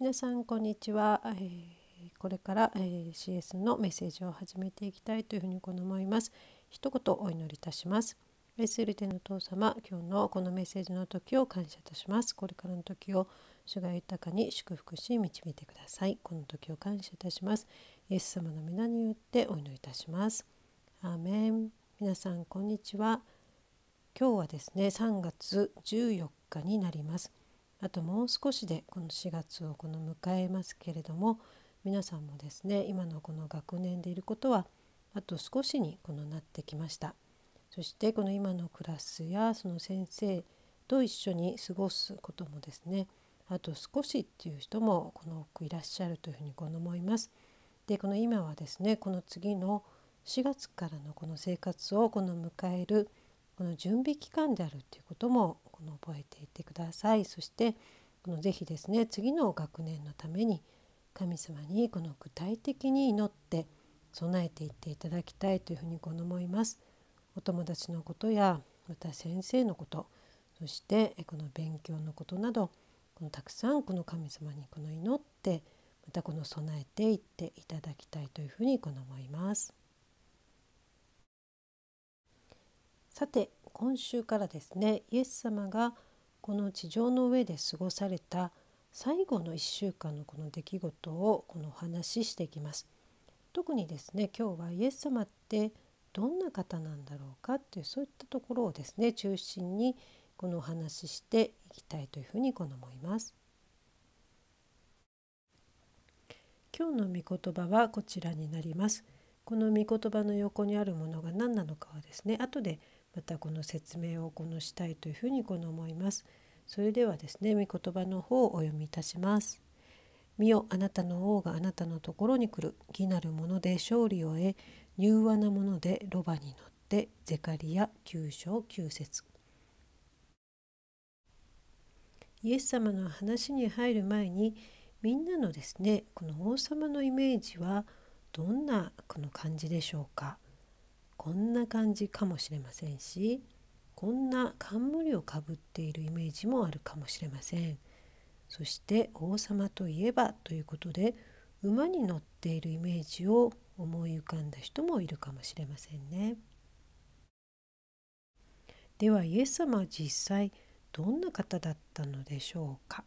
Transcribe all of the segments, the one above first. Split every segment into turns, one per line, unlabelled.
皆さんこんにちは、えー、これから、えー、CS のメッセージを始めていきたいというふうに思います一言お祈りいたしますエスルテの父様今日のこのメッセージの時を感謝いたしますこれからの時を主が豊かに祝福し導いてくださいこの時を感謝いたしますイエス様の皆によってお祈りいたしますアーメン皆さんこんにちは今日はですね3月14日になりますあともう少しでこの4月をこの迎えますけれども皆さんもですね今のこの学年でいることはあと少しにこのなってきましたそしてこの今のクラスやその先生と一緒に過ごすこともですねあと少しっていう人もこの多くいらっしゃるというふうに思います。でこの今はですねこの次の4月からのこの生活をこの迎えるこの準備期間であるということもの覚えていってくださいそしてこの是非ですね次の学年のために神様にこの具体的に祈って備えていっていただきたいというふうに思います。お友達のことやまた先生のことそしてこの勉強のことなどこのたくさんこの神様にこの祈ってまたこの備えていっていただきたいというふうにこの思います。さて今週からですねイエス様がこの地上の上で過ごされた最後の1週間のこの出来事をこのお話ししていきます。特にですね今日はイエス様ってどんな方なんだろうかっていうそういったところをですね中心にこのお話ししていきたいというふうにこの思います。今日の御言葉はこちらになります。この御言葉の横にあるものが何なのかはですね後でまたこの説明をこのしたいというふうにこの思います。それではですね、御言葉の方をお読みいたします。見よあなたの王があなたのところに来る義なるもので勝利を得柔和なものでロバに乗ってゼカリア9章9節イエス様の話に入る前にみんなのですねこの王様のイメージはどんなこの感じでしょうかこんな感じかもしれませんしこんな冠をかぶっているイメージもあるかもしれませんそして王様といえばということで馬に乗っているイメージを思い浮かんだ人もいるかもしれませんねではイエス様は実際どんな方だったのでしょうか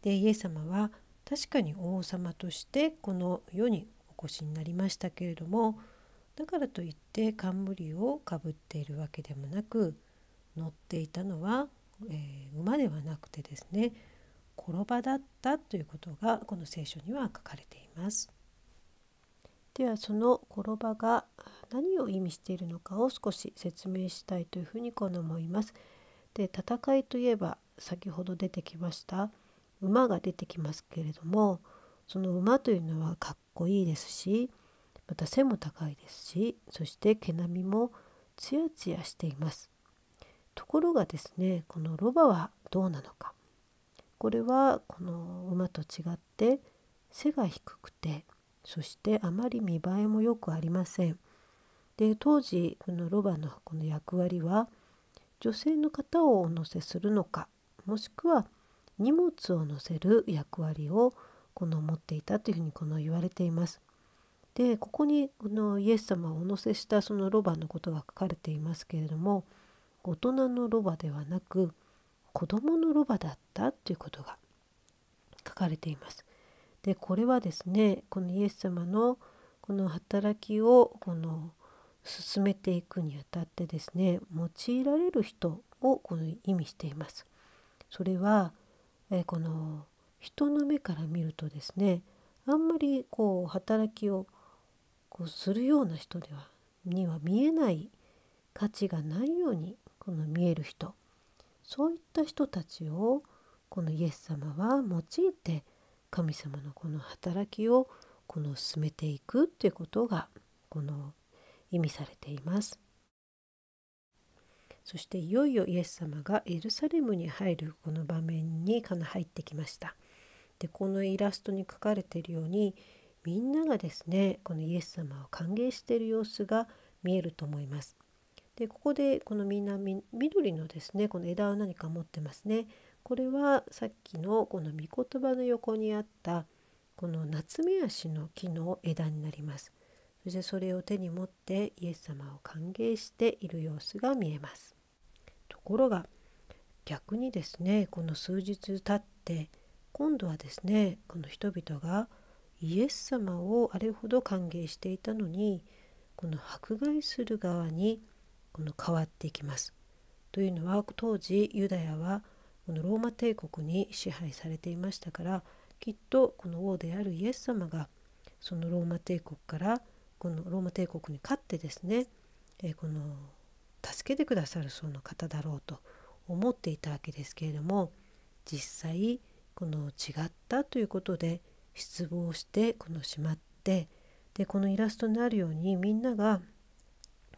でイエス様は確かに王様としてこの世にお越しになりましたけれどもだからといって冠をかぶっているわけでもなく乗っていたのは、えー、馬ではなくてですね転ばだったということがこの聖書には書かれています。ではその転ばが何を意味しているのかを少し説明したいというふうにこの思います。で戦いといえば先ほど出てきました馬が出てきますけれどもその馬というのはかっこいいですしまた背も高いですしそして毛並みもツヤツヤしていますところがですねこのロバはどうなのかこれはこの馬と違って背が低くてそしてあまり見栄えもよくありませんで当時このロバのこの役割は女性の方をお乗せするのかもしくは荷物を乗せる役割をこの持っていたというふうにこの言われています。でここにこのイエス様をお乗せしたそのロバのことが書かれていますけれども大人のロバではなく子供のロバだったということが書かれています。でこれはですねこのイエス様のこの働きをこの進めていくにあたってですね用いられる人をこの意味しています。それはえこの人の目から見るとですねあんまりこう働きをこうするような人ではには見えない価値がないようにこの見える人そういった人たちをこのイエス様は用いて神様のこの働きをこの進めていくっていうことがこの意味されています。そしていよいよイエス様がエルサレムに入るこの場面にかな入ってきました。でこのイラストに書かれているようにみんながですねこのイエス様を歓迎している様子が見えると思います。でここでこのみんな緑のですねこの枝を何か持ってますね。これはさっきのこの御言葉の横にあったこの夏目足の木の枝になります。そしてそれを手に持ってイエス様を歓迎している様子が見えます。ところが逆にですねこの数日経って今度はですねこの人々が「イエス様をあれほど歓迎していたのにこの迫害する側にこの変わっていきます。というのは当時ユダヤはこのローマ帝国に支配されていましたからきっとこの王であるイエス様がそのローマ帝国からこのローマ帝国に勝ってですね、えこの助けてくださるその方だろうと思っていたわけですけれども実際この違ったということで失望してこのしまってでこのイラストになるようにみんなが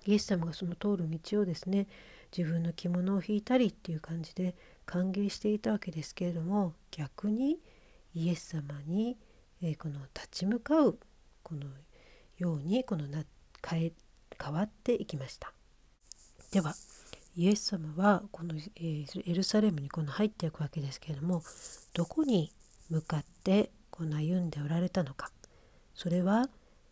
イエス様がその通る道をですね自分の着物を引いたりっていう感じで歓迎していたわけですけれども逆にイエス様に、えー、この立ち向かうこのようにこのな変え変わっていきましたではイエス様はこの、えー、エルサレムにこの入っていくわけですけれどもどこに向かってこう悩んでおられたのかそれは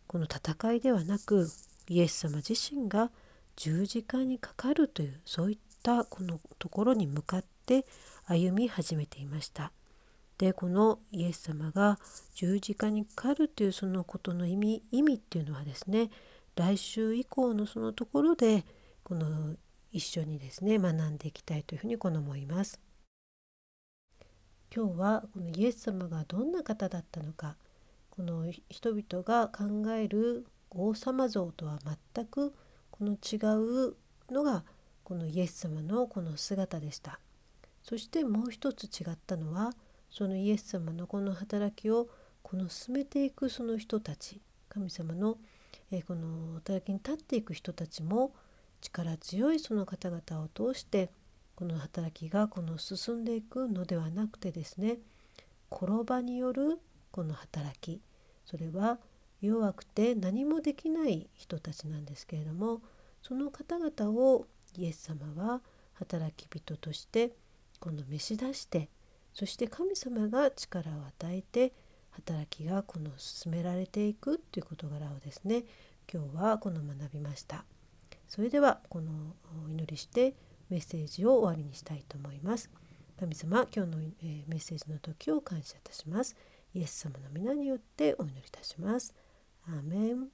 この戦いではなくイエス様自身が十字架にかかるというそういったこのところに向かって歩み始めていました。でこのイエス様が十字架にかかるというそのことの意味意味っていうのはですね来週以降のそのところでこの一緒にですね学んでいきたいというふうにこの思います。今日はこのイエス様がどんな方だったのかこの人々が考える王様像とは全くこの違うのがこのイエス様のこの姿でしたそしてもう一つ違ったのはそのイエス様のこの働きをこの進めていくその人たち神様のえこの働きに立っていく人たちも力強いその方々を通してこの働きがこの進んでいくのではなくてですね転ばによるこの働きそれは弱くて何もできない人たちなんですけれどもその方々をイエス様は働き人としてこの召し出してそして神様が力を与えて働きがこの進められていくという事柄をですね今日はこの学びました。それではこのお祈りしてメッセージを終わりにしたいと思います神様今日の、えメッセージの時を感謝いたしますイエス様の皆によってお祈りいたしますアーメン